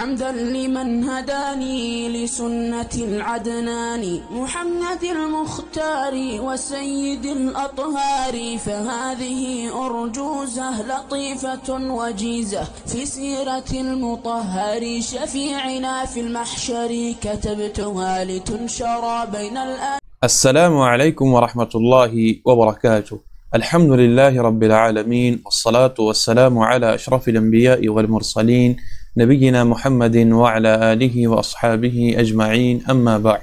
حمدا لمن هداني لسنة العدنان محمد المختار وسيد الأطهار فهذه أرجوزة لطيفة وجيزة في سيرة المطهر شفيعنا في المحشر كتبتها لتنشر بين الآن السلام عليكم ورحمة الله وبركاته الحمد لله رب العالمين والصلاة والسلام على أشرف الأنبياء والمرسلين نبينا محمد وعلى آله وأصحابه أجمعين أما بعد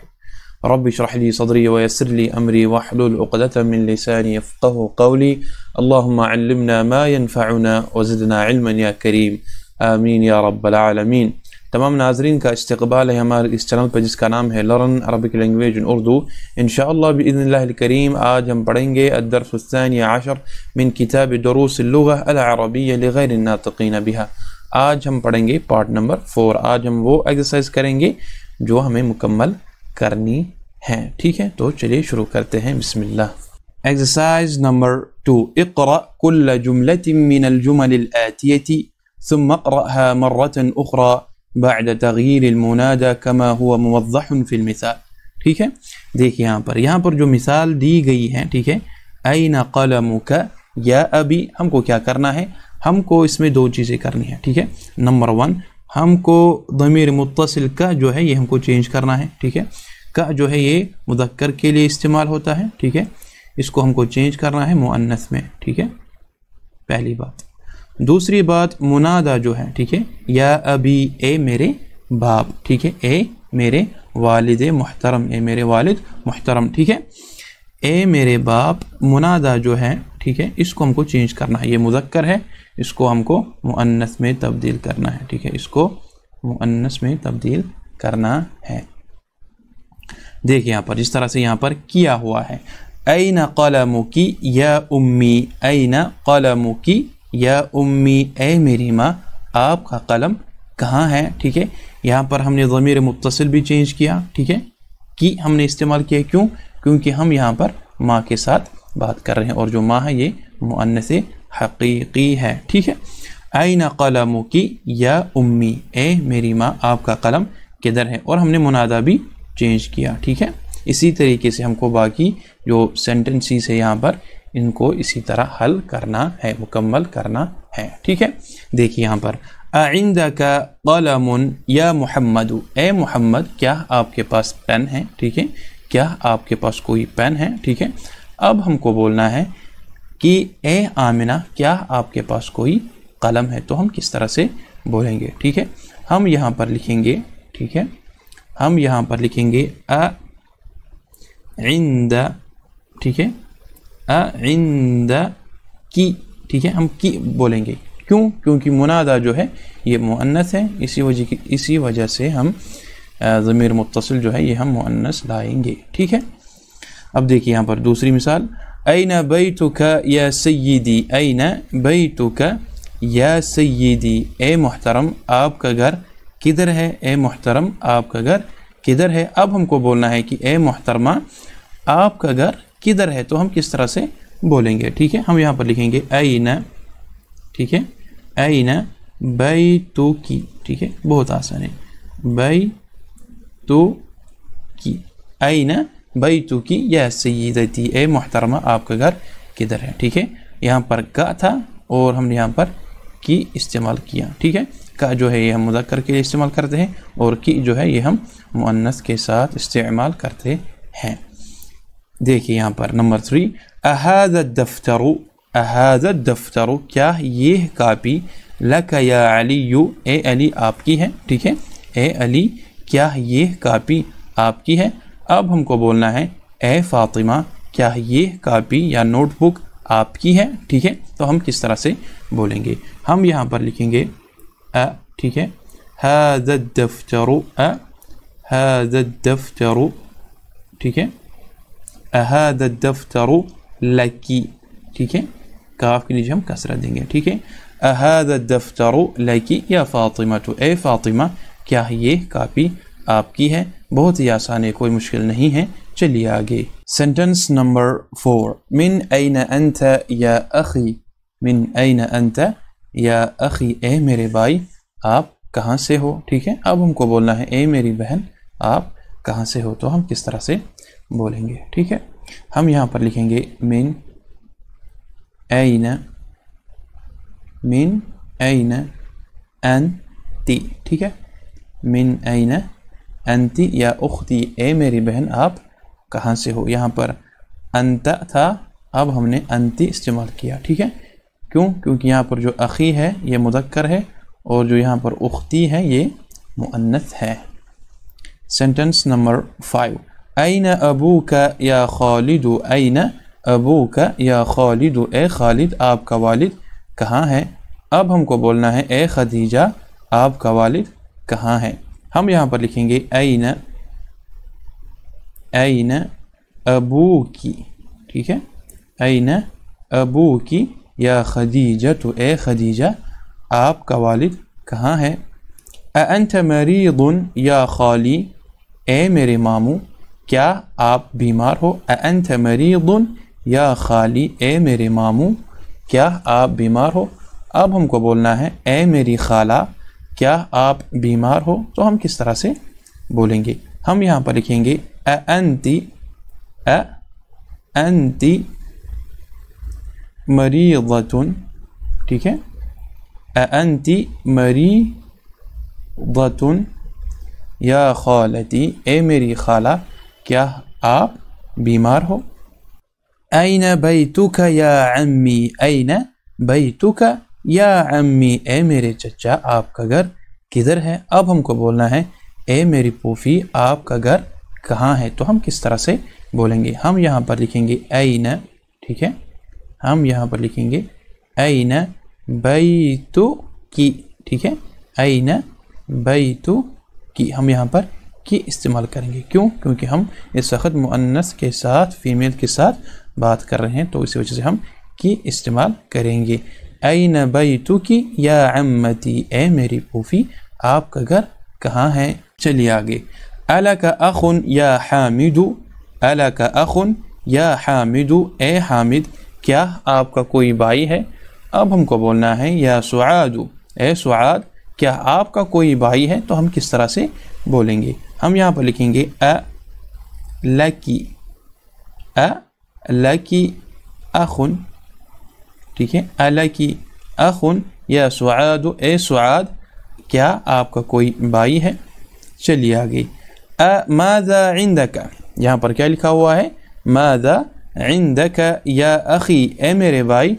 رب اشرح لي صدري ويسر لي أمري واحلل عقدة من لساني يفقه قولي اللهم علمنا ما ينفعنا وزدنا علما يا كريم آمين يا رب العالمين تمام ناظرين كاستقبال يا مال استلام پہ جس کا نام ہے لرن عربی کی لینگویج ان اردو انشاءاللہ باذن اللہ الكريم آج ہم پڑھیں گے الدرس الثاني عشر من كتاب دروس اللغه العربيه لغير الناطقين بها आज हम पढ़ेंगे पार्ट नंबर फोर आज हम वो एक्सरसाइज करेंगे जो हमें मुकम्मल करनी है ठीक है तो चलिए शुरू करते हैं बिस्मिल्लाह एक्सरसाइज नंबर टू इकरा कुल जुमलत मिनल जुमल आतियती ثم اقرأها مرة أخرى بعد تغيير المنادى كما هو موضح في المثال ठीक है देखिए यहाँ पर यहाँ पर जो मिसाल दी गई है ठीक है आई न कलम या हमको क्या करना है हमको इसमें दो चीज़ें करनी है ठीक है नंबर वन हमको दमीर मुतसिल का जो है ये हमको चेंज करना है ठीक है का जो है ये मुदक्कर के लिए इस्तेमाल होता है ठीक है इसको हमको चेंज करना है मुअन्नस में ठीक है पहली बात दूसरी बात मुनादा जो है ठीक है या अभी ए मेरे बाप ठीक है ए मेरे वालिद मोहतरम ए मेरे वालिद मोहतरम ठीक है ए मेरे बाप मुनादा जो है ठीक है इसको हमको चेंज करना है ये मुजक्कर है इसको हमको मुअन्नस में तब्दील करना है ठीक है इसको मुअन्नस में तब्दील करना है देखिए यहाँ पर जिस तरह से यहाँ पर किया हुआ है अन न की या उम्मी अन कलमु की या उम्मी ए मेरी माँ आपका कलम कहाँ है ठीक है यहाँ पर हमने ज़मीर मुतसिल भी चेंज किया ठीक है कि हमने इस्तेमाल किया क्यों क्योंकि हम यहाँ पर माँ के साथ बात कर रहे हैं और जो माँ है ये मुअन्नसे हकीकी है ठीक है आईना कलम की या उम्मी ए मेरी माँ आपका कलम किधर है और हमने मुनादा भी चेंज किया ठीक है इसी तरीके से हमको बाकी जो सेंटेंसीज है यहाँ पर इनको इसी तरह हल करना है मुकम्मल करना है ठीक है देखिए यहाँ पर आइंद का कलम या मोहम्मद ए मोहम्मद क्या आपके पास पेन है ठीक है क्या आपके पास कोई पेन है ठीक है अब हमको बोलना है कि ए आमिना क्या आपके पास कोई कलम है तो हम किस तरह से बोलेंगे ठीक है हम यहाँ पर लिखेंगे ठीक है हम यहाँ पर लिखेंगे अ इंद ठीक है अ इंद की ठीक है हम की बोलेंगे क्यों क्योंकि मुनादा जो है ये मुअन्नस है इसी वजह की इसी वजह से हम ज़मीर मुतसिल जो है ये हम मुअन्नस लाएंगे ठीक है अब देखिए यहाँ पर दूसरी मिसाल أين بيتك يا سيدي أين بيتك या सयदी ए मोहतरम आपका घर किधर है ए मोहतरम आपका घर किधर है अब हमको बोलना है कि ए मोहतरमा आपका घर किधर है तो हम किस तरह से बोलेंगे ठीक है हम यहाँ पर लिखेंगे न ठीक है न बई तो की ठीक है बहुत आसान है बई तो की न भाई तो की यह सीदती ए मोहतरमा आपका घर किधर है ठीक है यहाँ पर का था और हमने यहाँ पर की इस्तेमाल किया ठीक है का जो है ये हम मुजक्र के लिए इस्तेमाल करते हैं और की जो है ये हम मुन्नस के साथ इस्तेमाल करते हैं देखिए यहाँ पर नंबर थ्री अहद दफ्तरु अहद दफ्तरु क्या यह कापी लक या अली यू ए अली आपकी है ठीक है ए अली क्या यह कापी आपकी है अब हमको बोलना है ए फातिमा क्या ये कापी या नोटबुक आपकी है ठीक है तो हम किस तरह से बोलेंगे हम यहाँ पर लिखेंगे अ ठीक है हफ्तरु अफ्तरु ठीक है अहदफ्तरु लकी ठीक है काफ के नीचे हम कसरत देंगे ठीक है अहदफ्तरु लकी या फातिमा तो ए फातिमा क्या ये कापी आपकी है बहुत ही आसान है कोई मुश्किल नहीं है चलिए आगे सेंटेंस नंबर फोर मिन ऐन अंत या अखी मिन ऐन अंत या अखी ए मेरे भाई आप कहाँ से हो ठीक है अब हमको बोलना है ए मेरी बहन आप कहाँ से हो तो हम किस तरह से बोलेंगे ठीक है हम यहाँ पर लिखेंगे मिन ऐन मिन ऐन एन ती ठीक है मिन ऐन अंति या उख्ती ए मेरी बहन आप कहाँ से हो यहाँ पर अंत था अब हमने अंति इस्तेमाल किया ठीक है क्यों क्योंकि यहाँ पर जो अखी है ये मुदक्कर है और जो यहाँ पर उख्ती है ये मुन्नत है सेंटेंस नंबर फाइव अन अबू का या खालिद अन अबू का या खालिद ए खालिद आपका वालिद कहाँ है अब हमको बोलना है ए खदीजा आपका वालिद कहाँ है हम यहाँ पर लिखेंगे ऐन ऐन अबू की ठीक है ऐन अबू की या खदीजा तो ए खदीजा आपका वालिद कहाँ है अंत गुन या खाली ए मेरे मामू क्या आप बीमार हो अंत गुन या खाली ए मेरे मामू क्या आप बीमार हो अब हमको बोलना है ए मेरी खाला क्या आप बीमार हो तो हम किस तरह से बोलेंगे हम यहाँ पर लिखेंगे अंति अंति मरी वतुन ठीक है अंति मरी वतुन या खालती ए मेरी खाला क्या आप बीमार हो अन बई तुख या अम्मी अन बई तुक या अम्मी ए मेरे चचा आपका घर किधर है अब हमको बोलना है ए मेरी पोफी आपका घर कहाँ है तो हम किस तरह से बोलेंगे हम यहाँ पर लिखेंगे ऐ न ठीक है हम यहाँ पर लिखेंगे ऐ न बई तो की ठीक है ऐ न बई तो की हम यहाँ पर की इस्तेमाल करेंगे क्यों क्योंकि हम इस वक्त मुअन्नस के साथ फीमेल के साथ बात कर रहे हैं तो इसी वजह से हम की इस्तेमाल करेंगे ऐन तुकी या अम्मती ए मेरी पोफ़ी आपका घर कहाँ है चलिए आगे अला का अखुन या हामिदू अला का अखुन या हामिदू ए हामिद क्या आपका कोई भाई है अब हमको बोलना है या सुआदू ए सुआद क्या आपका कोई भाई है तो हम किस तरह से बोलेंगे हम यहाँ पर लिखेंगे अ लकी अ लकी अखुन ठीक है अला की अखुन या सुद ए सुद क्या आपका कोई भाई है चलिए आगे माजा का यहाँ पर क्या लिखा हुआ है माजा का या अखी ए मेरे भाई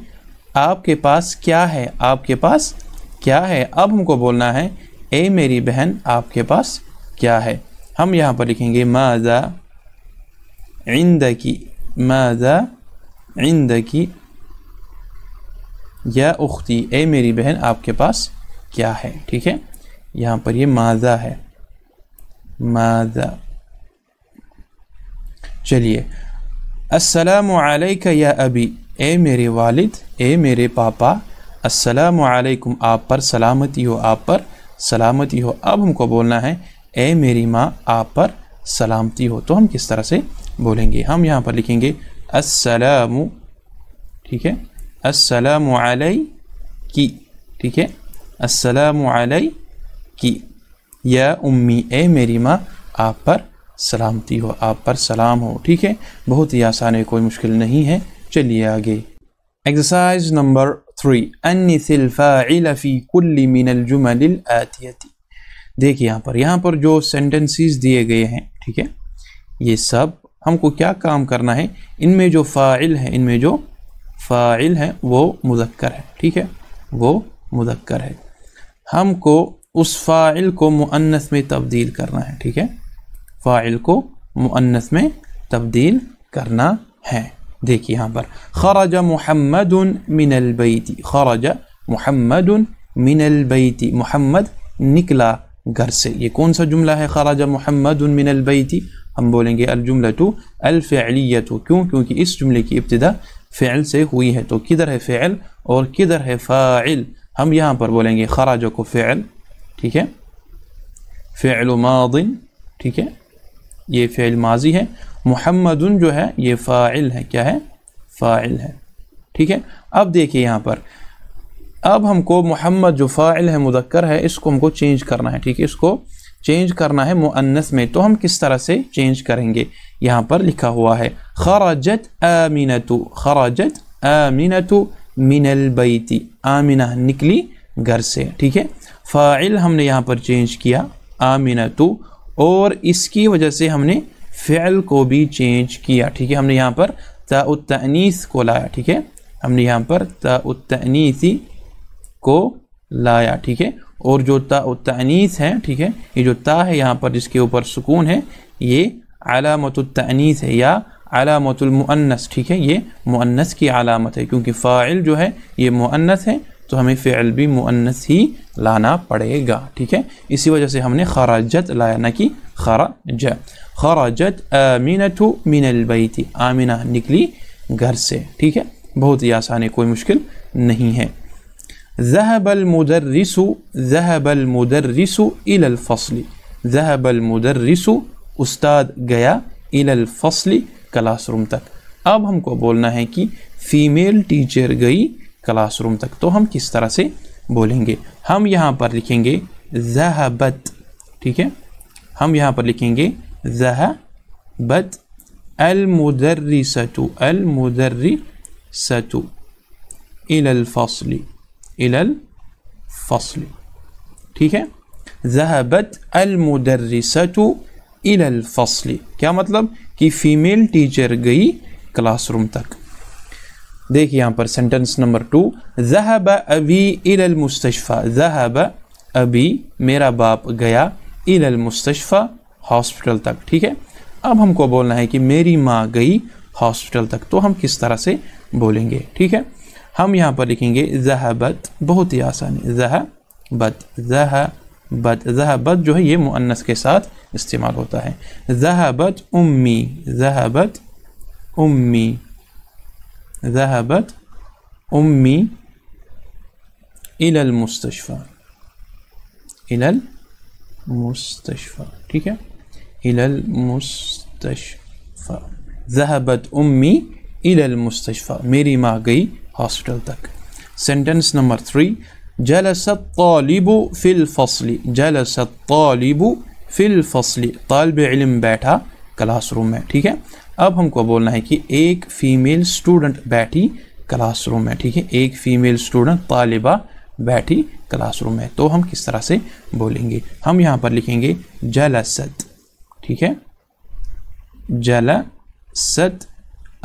आपके पास क्या है आपके पास क्या है अब हमको बोलना है ए मेरी बहन आपके पास क्या है हम यहाँ पर लिखेंगे माजा इंद की माजा इंद की या उख्ती ए मेरी बहन आपके पास क्या है ठीक है यहाँ पर ये माजा है माजा चलिए अस्सलाम वालेका या अभी ए मेरे वालिद ए मेरे पापा अस्सलाम आप पर सलामती हो आप पर सलामती हो अब हमको बोलना है ए मेरी माँ आप पर सलामती हो तो हम किस तरह से बोलेंगे हम यहाँ पर लिखेंगे अस्सलाम ठीक है अस्सलाम अलई की ठीक है अस्सलाम अलई की यह उम्मी ए मेरी माँ आप पर सलामती हो आप पर सलाम हो ठीक है बहुत ही आसान है कोई मुश्किल नहीं है चलिए आगे एक्सरसाइज नंबर थ्री अनफ़ी कुल्ली देखिए यहाँ पर यहाँ पर जो सेंटेंसेस दिए गए हैं ठीक है ये सब हमको क्या काम करना है इनमें जो फ़ाइल है इनमें जो फ़ाइल है वो मुदक्कर है ठीक है वो मुदक्कर है हमको उस फ़ाइल को मुअन्नस में तब्दील करना है ठीक है फ़ाइल को मुअन्नस में तब्दील करना है देखिए यहाँ पर खराज मोहम्मद मिनलबैती खराज मोहम्मद मिनलबैती मोहम्मद निकला घर से ये कौन सा जुमला है खराज मोहम्मद मिनलबैती हम बोलेंगे अलजुमला टू अलफ़लिया क्यों क्योंकि इस जुमले की इब्तदा फ़ैल से हुई है तो किधर है फ़िल और किधर है फ़ाइल हम यहाँ पर बोलेंगे खराजों को फ़ैल ठीक है फ़िल मादिन ठीक है ये फ़िल माजी है मोहम्मद जो है ये फ़ाइल है क्या है फ़ाइल है ठीक है अब देखिए यहाँ पर अब हमको मोहम्मद जो फ़ाइल है मुदक्कर है इसको हमको चेंज करना है ठीक है इसको चेंज करना है मुअन्नस में तो हम किस तरह से चेंज करेंगे यहाँ पर लिखा हुआ है खराजत आमिनतु खराजत आमिनतु मिनल बैती आमिना निकली घर से ठीक है फ़ाइल हमने यहाँ पर चेंज किया आमिनतु और इसकी वजह से हमने फैल को भी चेंज किया ठीक है हमने यहाँ पर तानीस को लाया ठीक है हमने यहाँ पर ताउतनीसी को लाया ठीक है और जो तानीस है ठीक है ये जो ता है यहाँ पर जिसके ऊपर सुकून है ये علامة التأنيث هي علامة المؤنث المؤنس ٹھیک ہے یہ مؤنس کی علامت ہے کیونکہ فاعل جو ہے یہ مؤنس ہے تو ہمیں فعل بھی مؤنس ہی لانا پڑے گا ٹھیک ہے اسی وجہ سے ہم نے خرجت لایا نہ کی خرج خرجت آمینت من البیت آمینہ نکلی گھر سے ٹھیک ہے بہت ہی آسان ہے کوئی مشکل نہیں ہے ذہب المدرس ذهب المدرس الى الفصل ذهب المدرس उस्ताद गया इल फसली क्लासरूम तक अब हमको बोलना है कि फ़ीमेल टीचर गई क्लासरूम तक तो हम किस तरह से बोलेंगे हम यहाँ पर लिखेंगे जहबत ठीक है हम यहाँ पर लिखेंगे जहबत अलमुदर्री सतु अलमुदर्री सतु इलल फसली इलल फसली ठीक है जहबत अलमुदर्री सतु इलल क्या मतलब कि फ़ीमेल टीचर गई क्लासरूम तक देखिए यहाँ पर सेंटेंस नंबर टू जहब अभी इलल जहब अभी मेरा बाप गया इलल हॉस्पिटल तक ठीक है अब हमको बोलना है कि मेरी माँ गई हॉस्पिटल तक तो हम किस तरह से बोलेंगे ठीक है हम यहाँ पर लिखेंगे जहबत बहुत ही आसानी जहबत जह बद जहाबत जो है ये मुअन्नस के साथ इस्तेमाल होता है जहाबत उम्मी जहाबत उम्मी जहाबत उम्मी इलल मुस्तशफ़ा इलल मुस्तशफ़ा ठीक है इलल मुस्तशफ़ा जहाबत उम्मी इलल मुस्तशफ़ा मेरी माँ गई हॉस्पिटल तक सेंटेंस नंबर थ्री जलसतलिबु फ़िल फ़सली जलसतलिबु फ़िल फ़सली तालब इलम बैठा क्लासरूम में ठीक है अब हमको बोलना है कि एक फ़ीमेल स्टूडेंट बैठी क्लासरूम में ठीक है एक फ़ीमेल स्टूडेंट तालिबा बैठी क्लासरूम में तो हम किस तरह से बोलेंगे हम यहाँ पर लिखेंगे जलसत ठीक है जलसत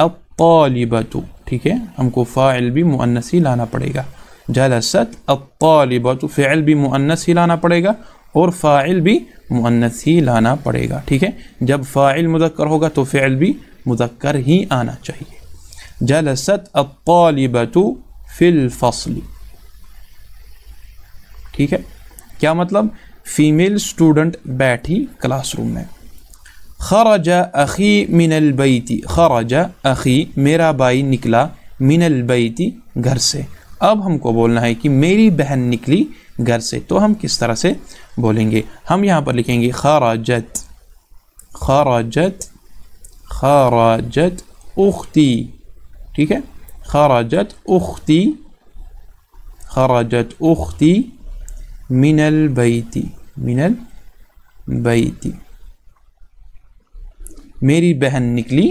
अलिबतु ठीक है हमको फ़ाइल भी मुन्नसी लाना पड़ेगा जलसत तो फ़ैल भी मुअन्नस ही लाना पड़ेगा और फ़ाइल भी मुअन्नस ही लाना पड़ेगा ठीक है जब फ़ाइल मुजक्कर होगा तो फ़ैल भी मुदक्कर ही आना चाहिए जलसत अलिबत फ़िल फसली ठीक है क्या मतलब फीमेल स्टूडेंट बैठी क्लासरूम में खराज अखी मिनल बैती खराज अखी मेरा भाई निकला मिनल बैती घर से अब हमको बोलना है कि मेरी बहन निकली घर से तो हम किस तरह से बोलेंगे हम यहाँ पर लिखेंगे खराजत खराजत खराजत उख्ती ठीक है खराजत उख्ती खराजत उख्ती मिनल बैती मिनल बैती मेरी बहन निकली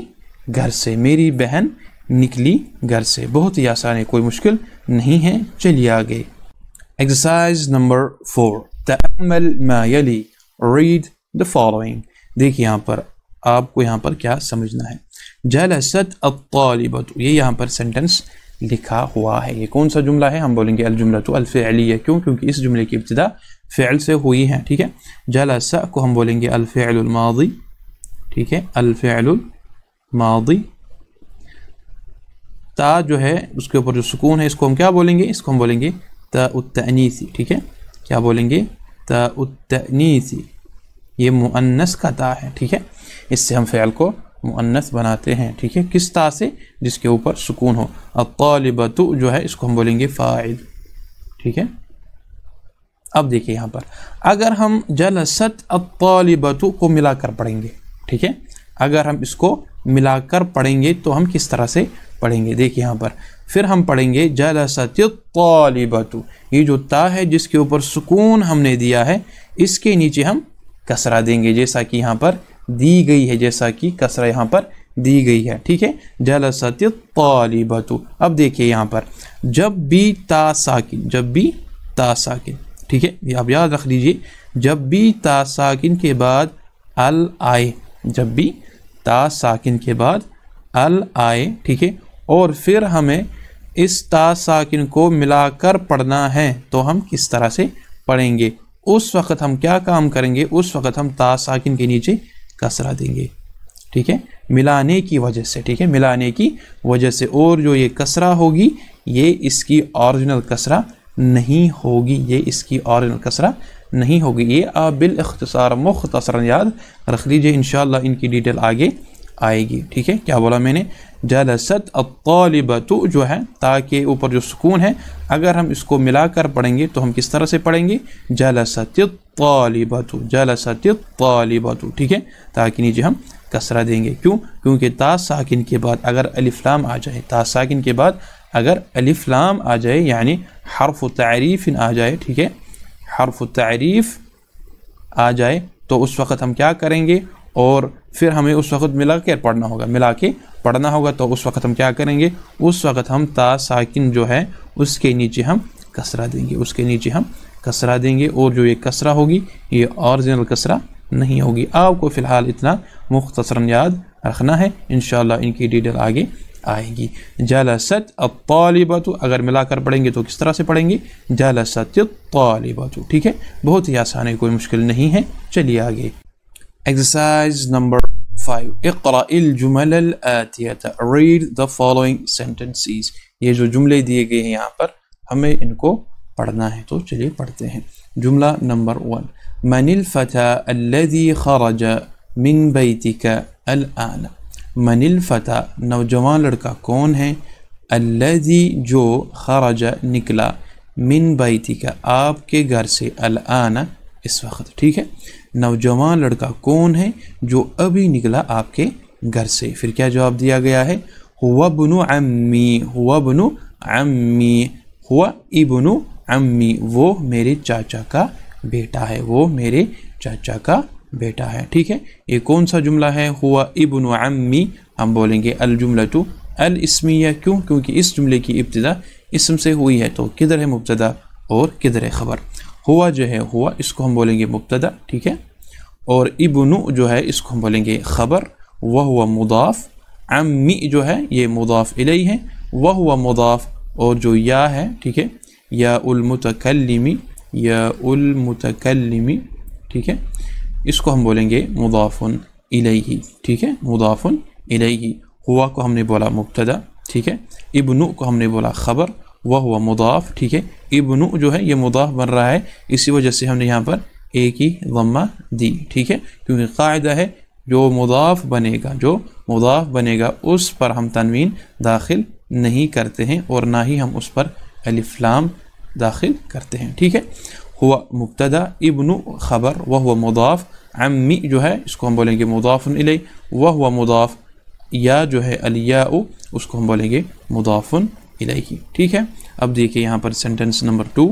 घर से मेरी बहन निकली घर से बहुत ही आसान है कोई मुश्किल नहीं है चलिए आगे एक्सरसाइज नंबर फोर तमल मायली रीड द फॉलोइंग देखिए यहाँ पर आपको यहाँ पर क्या समझना है जलसत अलिबत ये यहाँ पर सेंटेंस लिखा हुआ है ये कौन सा जुमला है हम बोलेंगे अलजुमला तो अलफ़ली है क्यों क्योंकि इस जुमले की इब्तदा फ़ैल से हुई है ठीक है जलसा को हम बोलेंगे अलफ़लमादी ठीक है अलफ़लमादी ता जो है उसके ऊपर जो सुकून है इसको हम क्या बोलेंगे इसको हम बोलेंगे उतनीसी ठीक है क्या बोलेंगे उतनीसी ये मुअन्नस का ता है ठीक है इससे हम फ़ैल को मुअन्नस बनाते हैं ठीक है किस ता से जिसके ऊपर सुकून हो अलिबतु जो है इसको हम बोलेंगे फ़ाइल ठीक है अब देखिए यहाँ पर अगर हम जलसत अलिबतु को मिलाकर पढ़ेंगे ठीक है अगर हम इसको मिलाकर पढ़ेंगे तो हम किस तरह से पढ़ेंगे देखिए यहाँ पर फिर हम पढ़ेंगे जलसतु ये जो ता है जिसके ऊपर सुकून हमने दिया है इसके नीचे हम कसरा देंगे जैसा कि यहाँ पर दी गई है जैसा कि कसरा यहाँ पर दी गई है ठीक है जलसतु अब देखिए यहाँ पर जब भी ता साकिन जब भी ता साकिन ठीक है ये आप याद रख लीजिए जब भी ता साकिन के बाद अल आए जब भी ता साकिन के बाद अल आए ठीक है और फिर हमें इस ता साकिन को मिलाकर पढ़ना है तो हम किस तरह से पढ़ेंगे उस वक़्त हम क्या काम करेंगे उस वक़्त हम ता साकिन के नीचे कसरा देंगे ठीक है मिलाने की वजह से ठीक है मिलाने की वजह से और जो ये कसरा होगी ये इसकी ओरिजिनल कसरा नहीं होगी ये इसकी ओरिजिनल कसरा नहीं होगी ये आप बिल अख्तसार मुख्तसरा याद रख लीजिए इन इनकी डिटेल आगे आएगी ठीक है क्या बोला मैंने जलसत अतलबतु जो है ताकि ऊपर जो सुकून है अगर हम इसको मिलाकर पढ़ेंगे तो हम किस तरह से पढ़ेंगे जलसत तलबतु जलसत तलबतु ठीक है ताकि नीचे हम कसरा देंगे क्यों क्योंकि ता साकिन के बाद अगर अलिफ्लाम आ जाए ता साकिन के बाद अगर अलिफ्लाम आ जाए यानी हरफ तारीफ़ आ जाए ठीक है हर्फ तारीफ़ आ जाए तो उस वक़्त हम क्या करेंगे और फिर हमें उस वक्त मिला के पढ़ना होगा मिला के पढ़ना होगा तो उस वक्त हम क्या करेंगे उस वक्त हम ता साकिन जो है उसके नीचे हम कसरा देंगे उसके नीचे हम कसरा देंगे और जो ये कसरा होगी ये औरजिनल कसरा नहीं होगी आपको फ़िलहाल इतना मुख्तसरा याद रखना है इन इनकी डिटेल आगे आएगी जलसत तालिबत अगर मिलाकर पढ़ेंगे तो किस तरह से पढ़ेंगे जलसत तालिबत ठीक है बहुत ही आसान है कोई मुश्किल नहीं है चलिए आगे Exercise number 5 اقرأ الجمل الآتية Read the following sentences ये जो जुमले दिए गए हैं यहाँ पर हमें इनको पढ़ना है तो चलिए पढ़ते हैं जुमला नंबर वन من الفتى الذي خرج من بيتك الآن الفتى नौजवान लड़का कौन है الذي जो खराज निकला मिन बैतिका आपके घर से अल आना इस वक्त ठीक है नौजवान लड़का कौन है जो अभी निकला आपके घर से फिर क्या जवाब दिया गया है हुआ बनु अम्मी हुआ बनु अम्मी हुआ इबनु अम्मी वो मेरे चाचा का बेटा है वो मेरे चाचा का बेटा है ठीक है ये कौन सा जुमला है हुआ इबन अम्मी हम बोलेंगे अल जुमला टू अल इसमिया क्यों क्योंकि इस जुमले की इब्तदा इसम से हुई है तो किधर है मुबतदा और किधर है ख़बर हुआ जो है हुआ इसको हम बोलेंगे मुबतदा ठीक है और इबनु जो है इसको हम बोलेंगे ख़बर व हुआ मुदाफ़ अम्मी जो है ये मुदाफ़ इले है वह हुआ मुदाफ़ और जो या है ठीक है या उलमतकलमी या उलमतकलमी ठीक है इसको हम बोलेंगे मुदाफ़न इलही ठीक है मुदाफ़न इलही हुआ को हमने बोला मुबतदा ठीक है इबनु को हमने बोला ख़बर वह हुआ मुदाफ ठीक है इबनु जो है ये मुदाफ बन रहा है इसी वजह से हमने यहाँ पर ए की गम्मा दी ठीक है क्योंकि कायदा है जो मुदाफ बनेगा जो मुदाफ बनेगा उस पर हम तनवीन दाखिल नहीं करते हैं और ना ही हम उस पर अलिफ्लाम दाखिल करते हैं ठीक है हुआ मुबतदा इबन खबर वह हुआ मुदाफ अम्मी जो है इसको हम बोलेंगे मुदाफ़ वह हुआ मुदाफ या जो है अलिया उसको हम बोलेंगे मुदाफ़ुन मिलाएगी ठीक है अब देखिए यहाँ पर सेंटेंस नंबर टू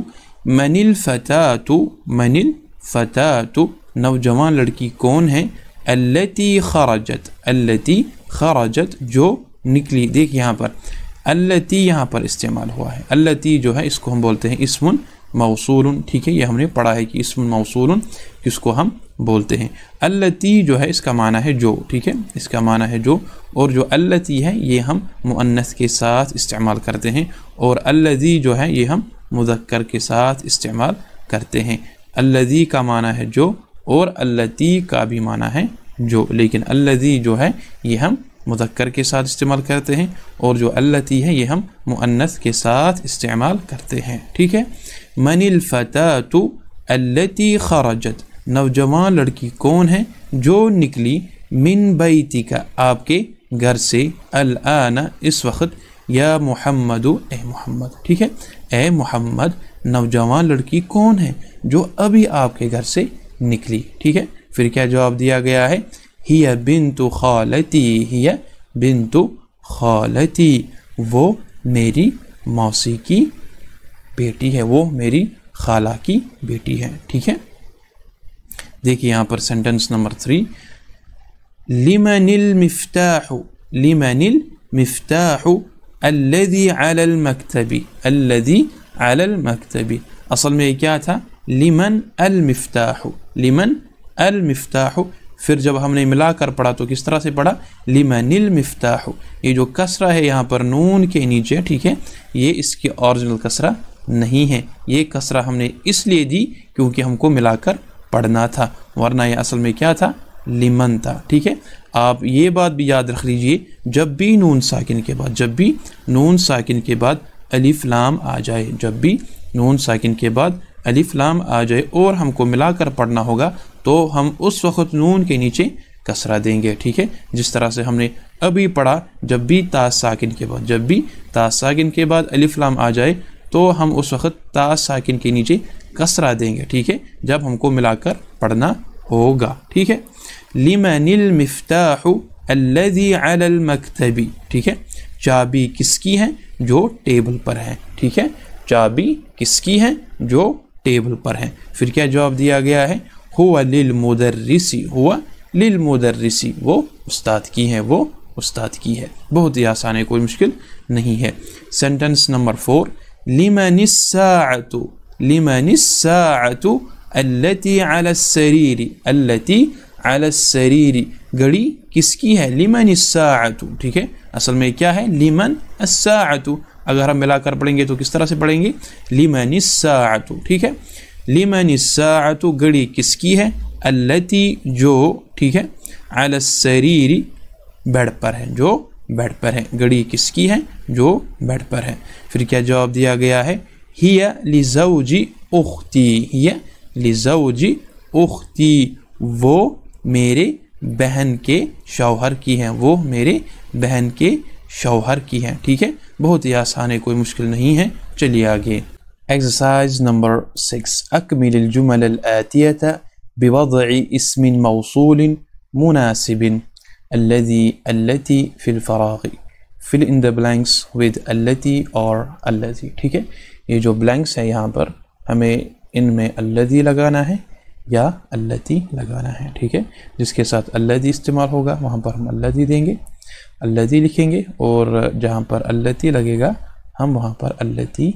मनिल फ़ता तो मनिल फ़ता तो नौजवान लड़की कौन है अल्लती खराजत अल्लती खराजत जो निकली देखिए यहाँ पर अल्लती यहाँ पर इस्तेमाल हुआ है अल्लती जो है इसको हम बोलते हैं इसमन मौसूल ठीक है ये हमने पढ़ा है कि इसमन मौसूल किसको हम बोलते हैं अल्लती जो है इसका माना है जो ठीक है इसका माना है जो और जो अल्लती है ये हम मुअन्नस के साथ इस्तेमाल करते हैं और अल्लजी जो है ये हम मुदक्कर के साथ इस्तेमाल करते हैं अल्लजी का माना है जो और अल्लती का भी माना है जो लेकिन अल्लजी जो है ये हम मुदक्कर के साथ इस्तेमाल करते हैं और जो अल्लती है ये हम मुअन्नस के साथ इस्तेमाल करते हैं ठीक है मनिल तो अल्लती खराजत नौजवान लड़की कौन है जो निकली मिन बैती का आपके घर से अल आना इस वक्त या मोहम्मद ए मोहम्मद ठीक है ए मोहम्मद नौजवान लड़की कौन है जो अभी आपके घर से निकली ठीक है फिर क्या जवाब दिया गया है ही बिन तो खालती हिया बिन तो खालती वो मेरी मौसी की बेटी है वो मेरी खाला की बेटी है ठीक है देखिए यहाँ पर सेंटेंस नंबर थ्री لمن المفتاح لمن المفتاح الذي على المكتب الذي على المكتب اصل ميكاتا لمن المفتاح لمن المفتاح پھر جب ہم نے ملا کر پڑھا تو کس طرح سے پڑھا لمن المفتاح یہ جو کسرہ ہے یہاں پر نون کے نیچے ٹھیک ہے یہ اس کی اوریجنل کسرہ نہیں ہے یہ کسرہ ہم نے اس لیے دی کیونکہ ہم کو ملا کر پڑھنا تھا ورنہ یہ اصل میں کیا تھا लिमन था ठीक है आप ये बात भी याद रख लीजिए जब भी नून साकिन के बाद जब भी नून साकिन के बाद अलिफ लाम आ जाए जब भी नून साकिन के बाद अलिफ लाम आ जाए और हमको मिलाकर पढ़ना होगा तो हम उस वक्त नून के नीचे कसरा देंगे ठीक है जिस तरह से हमने अभी पढ़ा जब भी ता साकिन के बाद जब भी ता साकिन के बाद अलिफ लाम आ जाए तो हम उस वक्त ता साकिन के नीचे कसरा देंगे ठीक है जब हमको मिलाकर पढ़ना होगा ठीक है लिमनिल मफ्ताह अल्लजी अलल ठीक है चाबी किसकी है जो टेबल पर है ठीक है चाबी किसकी है जो टेबल पर है फिर क्या जवाब दिया गया है हुआ लिल मुदर्रिसी हुआ लिल मुदर्रिसी वो उस्ताद की है वो उस्ताद की है बहुत ही आसान है कोई मुश्किल नहीं है सेंटेंस नंबर फोर लिमनिसातु लिमनिसातु अल्लती अलसरीरी अल्लती अलसरीरी घड़ी किसकी है लिमन इसातु ठीक है असल में क्या है लिमन असातु अगर हम मिलाकर पढ़ेंगे तो किस तरह से पढ़ेंगे लिमन इसातु ठीक है लिमन इसातु घड़ी किसकी है अल्लती जो ठीक है अलसरीरी बेड पर है जो बेड पर है घड़ी किसकी है जो बेड पर है फिर क्या जवाब दिया गया है हिया जी उख्ती लिजाऊ जी उख्ती वो मेरे बहन के शौहर की हैं वो मेरे बहन के शौहर की हैं ठीक है बहुत ही आसान है कोई मुश्किल नहीं है चलिए आगे एक्सरसाइज नंबर सिक्स अकमिल जुमल आतियत बवضع اسم मौसूल मुनासिबिन الذي التي في الفراغ fill in the blanks with التي or الذي ठीक है ये जो blanks है यहाँ पर हमें इनमें الذي लगाना है या अल्लती लगाना है ठीक है जिसके साथ अल्लदी इस्तेमाल होगा वहाँ पर हम अल्लदी देंगे अल्लदी लिखेंगे और जहाँ पर अल्लती लगेगा हम वहाँ पर अल्लती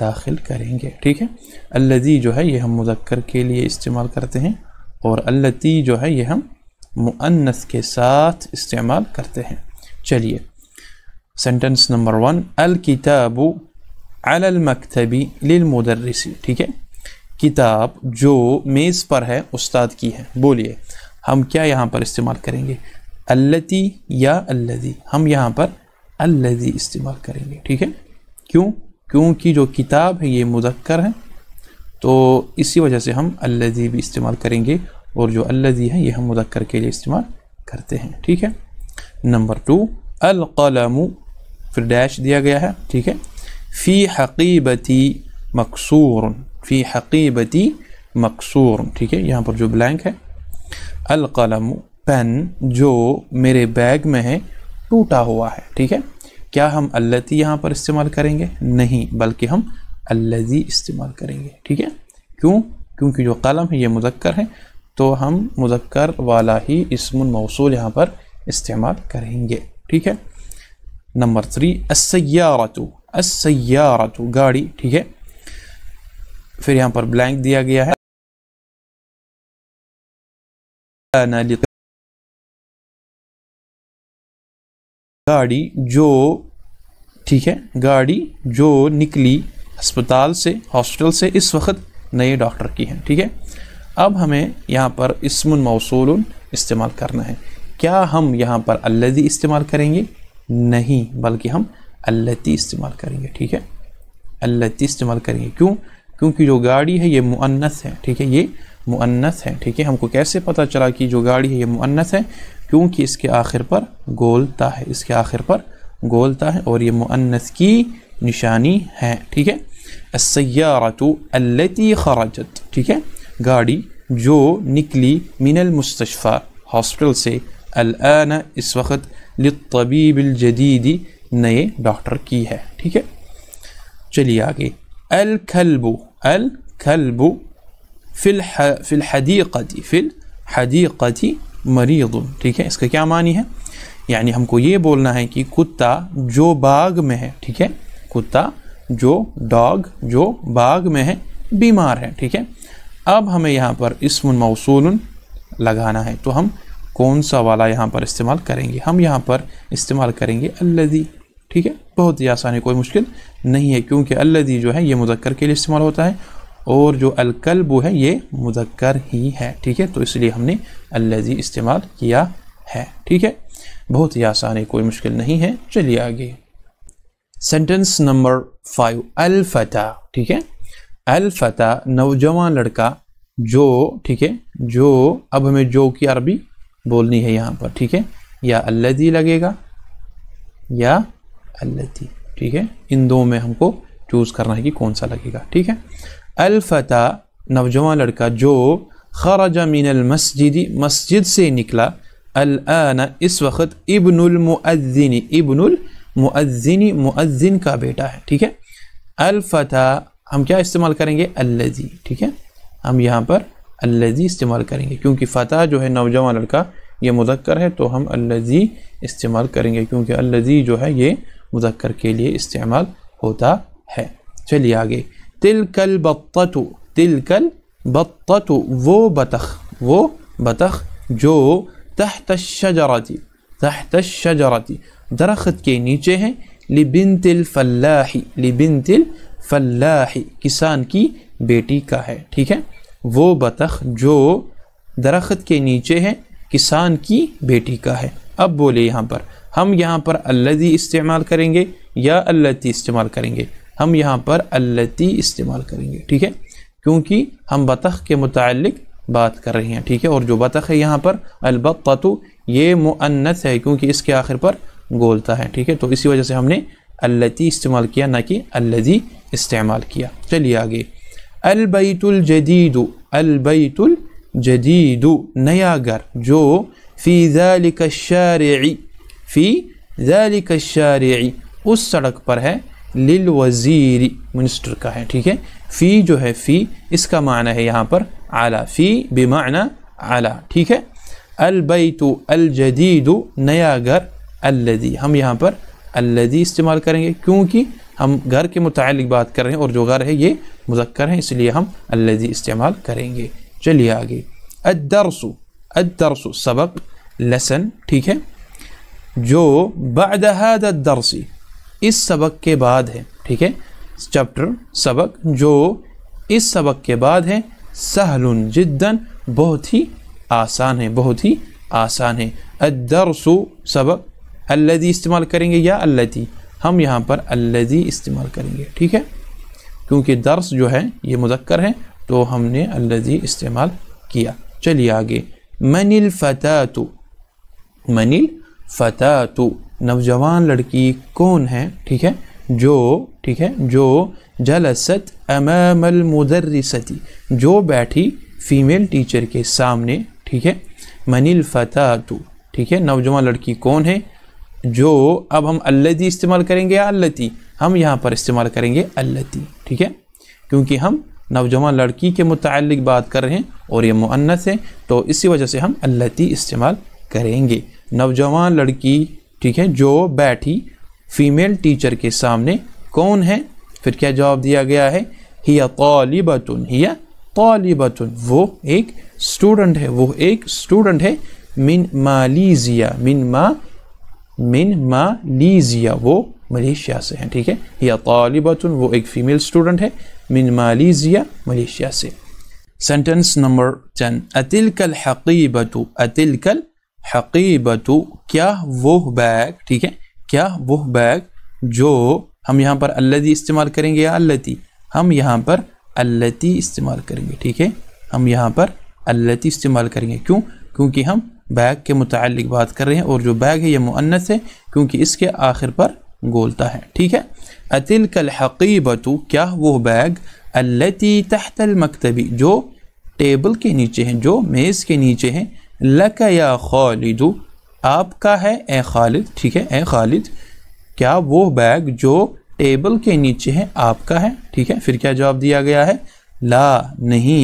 दाखिल करेंगे ठीक है अल्लदी जो है ये हम मुजक्कर के लिए इस्तेमाल करते हैं और अल्लती जो है ये हम मुअन्नस के साथ इस्तेमाल करते हैं चलिए सेंटेंस नंबर वन अल किताबु अलमकतबी लिलमदरसी ठीक है किताब जो मेज़ पर है उस्ताद की है बोलिए हम क्या यहाँ पर इस्तेमाल करेंगे अल्लती या अल्लदी हम यहाँ पर अल्लदी इस्तेमाल करेंगे ठीक है क्यों क्योंकि जो किताब है ये मुदक्कर है तो इसी वजह से हम अल्लदी भी इस्तेमाल करेंगे और जो अल्लदी है ये हम मुदक्कर के लिए इस्तेमाल करते हैं ठीक है नंबर टू अलकलम फिर डैश दिया गया है ठीक है फ़ी हकीबती मकसूर फ़ी हकीबती मकसूर ठीक है यहाँ पर जो ब्लैंक है कलम पेन जो मेरे बैग में है टूटा हुआ है ठीक है क्या हम अल्लती यहाँ पर इस्तेमाल करेंगे नहीं बल्कि हम अल्लजी इस्तेमाल करेंगे ठीक है क्यों क्योंकि जो कलम है ये मुजक्कर है तो हम मुजक्कर वाला ही इसमन मौसूल यहाँ पर इस्तेमाल करेंगे ठीक है नंबर थ्री असैारतु असैारतु गाड़ी ठीक है फिर यहाँ पर ब्लैंक दिया गया है गाड़ी जो ठीक है गाड़ी जो निकली अस्पताल से हॉस्पिटल से इस वक्त नए डॉक्टर की है ठीक है अब हमें यहाँ पर इसमन मौसूल इस्तेमाल करना है क्या हम यहाँ पर अल्लदी इस्तेमाल करेंगे नहीं बल्कि हम अल्लती इस्तेमाल करेंगे ठीक है अल्लती इस्तेमाल करेंगे क्यों क्योंकि जो गाड़ी है ये मुअन्नस है ठीक है ये मुअन्नस है ठीक है हमको कैसे पता चला कि जो गाड़ी है ये मुअन्नस है क्योंकि इसके आखिर पर गोलता है इसके आखिर पर गोलता है और ये मुअन्नस की निशानी है ठीक है असैयारतु अल्लती खराजत ठीक है गाड़ी जो निकली मिनल मुस्तशफ़ा हॉस्पिटल से अलान इस वक्त जदीदी नए डॉक्टर की है ठीक है चलिए आगे अल खलबू الكلب في الح في الحديقة في الحديقة मरीद ठीक है इसका क्या मानी है यानी हमको ये बोलना है कि कुत्ता जो बाग में है ठीक है कुत्ता जो डॉग जो बाग में है बीमार है ठीक है अब हमें यहाँ पर इसमन मौसूल लगाना है तो हम कौन सा वाला यहाँ पर इस्तेमाल करेंगे हम यहाँ पर इस्तेमाल करेंगे अल्लदी ठीक है बहुत ही आसान है कोई मुश्किल नहीं है क्योंकि अल्लदी जो है ये मुजक्कर के लिए इस्तेमाल होता है और जो अलकल्ब है ये मुजक्कर ही है ठीक है तो इसलिए हमने अल्लजी इस्तेमाल किया है ठीक है बहुत ही आसान है कोई मुश्किल नहीं है चलिए आगे सेंटेंस नंबर फाइव अलफता ठीक है अलफता नौजवान लड़का जो ठीक है जो अब हमें जो की अरबी बोलनी है यहाँ पर ठीक है या अल्लदी लगेगा या अल्लती ठीक है इन दो में हमको चूज़ करना है कि कौन सा लगेगा ठीक है अलफ़ता नौजवान लड़का जो खराज मिनल मस्जिद मस्जिद से निकला अलाना इस वक्त इबनमज़िन इबनमज़िन मुअज़िन का बेटा है ठीक है अलफ़ता हम क्या इस्तेमाल करेंगे अल्लजी ठीक है हम यहाँ पर अल्लजी इस्तेमाल करेंगे क्योंकि फ़तह जो है नौजवान लड़का ये मुदक्कर है तो हम अल्लजी इस्तेमाल करेंगे क्योंकि अल्लजी जो है ये मुजक्कर के लिए इस्तेमाल होता है चलिए आगे तिलकल बत्तु तिलकल बत्तु वो बतख वो बतख जो तहत शजराती तहत शजराती दरख्त के नीचे हैं लिबिन तिल फल्लाही लिबिन तिल फल्लाही किसान की बेटी का है ठीक है वो बतख जो दरख्त के नीचे है किसान की बेटी का है अब बोले यहाँ पर हम यहाँ पर अल्लती इस्तेमाल करेंगे या अल्लती इस्तेमाल करेंगे हम यहाँ पर अल्लती इस्तेमाल करेंगे ठीक है क्योंकि हम बतख के मुतल बात कर रहे हैं ठीक है और जो बतख है यहाँ पर अलबत्तु ये मुअन्नत है क्योंकि इसके आखिर पर गोलता है ठीक है तो इसी वजह से हमने अल्लती इस्तेमाल किया ना कि अल्लजी इस्तेमाल किया चलिए आगे अलबैतुलजदीद अलबैतुलजदीद नया घर जो फ़ीज़ालिक शारी फ़ी जैली शारी उस सड़क पर है लिल वज़ीर मिनिस्टर का है ठीक है फ़ी जो है फ़ी इसका माना है यहाँ पर आला फ़ी बेमाना आला ठीक है अलबैतु दो नया घर अलदी हम यहाँ पर अलदी इस्तेमाल करेंगे क्योंकि हम घर के मुतल बात कर रहे हैं और जो घर है ये मुजक्कर है इसलिए हम अलदी इस्तेमाल करेंगे चलिए आगे अदरसु अदरसु सबक लेसन ठीक है जो बदहद दरसी इस सबक के बाद है ठीक है चैप्टर सबक जो इस सबक के बाद है सहल जिद्दन बहुत ही आसान है बहुत ही आसान है अदरसु सबक अल्लदी इस्तेमाल करेंगे या अल्लती हम यहाँ पर अल्लदी इस्तेमाल करेंगे ठीक है क्योंकि दर्स जो है ये मुजक्कर है तो हमने अल्लदी इस्तेमाल किया चलिए आगे मनिल फ़तह मनिल फ़तः तो नौजवान लड़की कौन है ठीक है जो ठीक है जो जलसत अमल मुदर्रसती जो बैठी फीमेल टीचर के सामने ठीक है मनील फ़तः तो ठीक है नौजवान लड़की कौन है जो अब हम अल्लती इस्तेमाल करेंगे या अल्लती हम यहाँ पर इस्तेमाल करेंगे अल्लती ठीक है क्योंकि हम नौजवान लड़की के मुतल बात कर रहे हैं और ये मुन्नत है तो इसी वजह से हम अल्लती इस्तेमाल करेंगे नौजवान लड़की ठीक है जो बैठी फीमेल टीचर के सामने कौन है फिर क्या जवाब दिया गया है हिया तालिबतुन हिया तालिबतुन वो एक स्टूडेंट है वो एक स्टूडेंट है मिन मालीजिया मिन मा मिन मालीजिया वो मलेशिया से हैं ठीक है या तालिबतन वो एक फ़ीमेल स्टूडेंट है मिन मालीजिया मलेशिया से सेंटेंस नंबर टेन कल हकीबतु कल हकीबतु क्या वह बैग ठीक है क्या वह बैग जो हम यहाँ पर अल्लती इस्तेमाल करेंगे या अल्लती हम यहाँ पर अल्लती इस्तेमाल करेंगे ठीक है हम यहाँ पर अल्लती इस्तेमाल करेंगे क्यों क्योंकि हम बैग के मुतल बात कर रहे हैं और जो बैग है यह मुअन्नस है क्योंकि इसके आखिर पर गोलता है ठीक है अतिल कल हकीबतु क्या वह बैग अल्लती तहतल मकतबी जो टेबल के नीचे हैं जो मेज़ के नीचे हैं लक या खालिद आपका है ए खालिद ठीक है ए खालिद क्या वो बैग जो टेबल के नीचे है आपका है ठीक है फिर क्या जवाब दिया गया है ला नहीं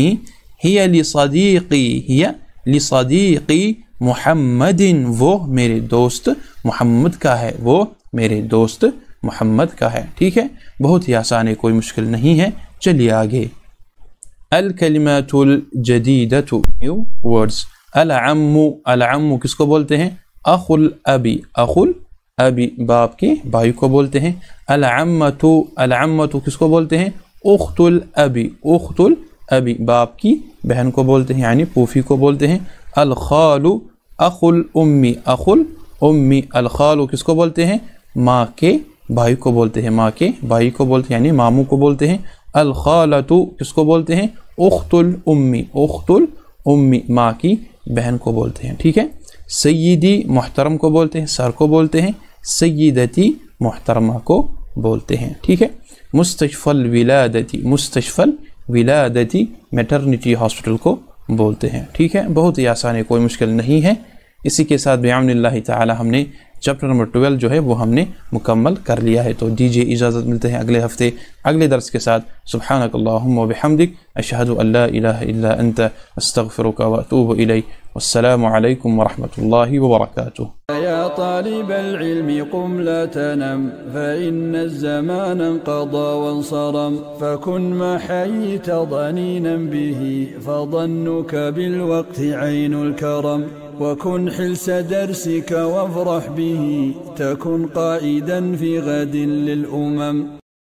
हिया लिसदीकी सदीक़ी लिसदीकी मोहम्मदिन वो मेरे दोस्त मोहम्मद का है वो मेरे दोस्त मोहम्मद का है ठीक है बहुत ही आसान है कोई मुश्किल नहीं है चलिए आगे अलकलमतुल जदीदतु न्यू वर्ड्स अलअम्मू अलअम्मू किसको बोलते हैं अखुल अबी अखुल अबी बाप के भाई को बोलते हैं अलअम्मतु अलअम्मतु किसको बोलते हैं उख्तुल अबी उख्तुल अबी बाप की बहन को बोलते हैं यानी पूफी को बोलते हैं अलखालू अखुल उम्मी अखुल उम्मी अलखालू किसको बोलते हैं माँ के भाई को बोलते हैं माँ के भाई को बोलते हैं यानी मामू को बोलते हैं अलखालतु किसको बोलते हैं उख्तुल उम्मी उख्तुल उम्मी माँ की बहन को बोलते हैं ठीक है सईदी मोहतरम को बोलते हैं सर को बोलते हैं सईदती मोहतरमा को बोलते हैं ठीक है मुस्तफ़ल विलादती मुस्तफ़ल विलादती मेटर्निटी हॉस्पिटल को बोलते हैं ठीक है बहुत ही आसान है कोई मुश्किल नहीं है इसी के साथ ला तमने چپٹر نمبر 12 جو ہے وہ ہم نے مکمل کر لیا ہے تو دیجئے اجازت ملتے ہیں اگلے ہفتے اگلے درس کے ساتھ سبحانک اللہم و بحمدک اشہدو اللہ الہ الا انت استغفرك واتوب اتوب والسلام عليكم ورحمة الله وبركاته يا طالب العلم قم لا تنم فإن الزمان انقضى وانصرم فكن ما حييت ضنینا به فظنك بالوقت عين الكرم وكن حلس درسك وافرح به تكن قائدا في غد للأمم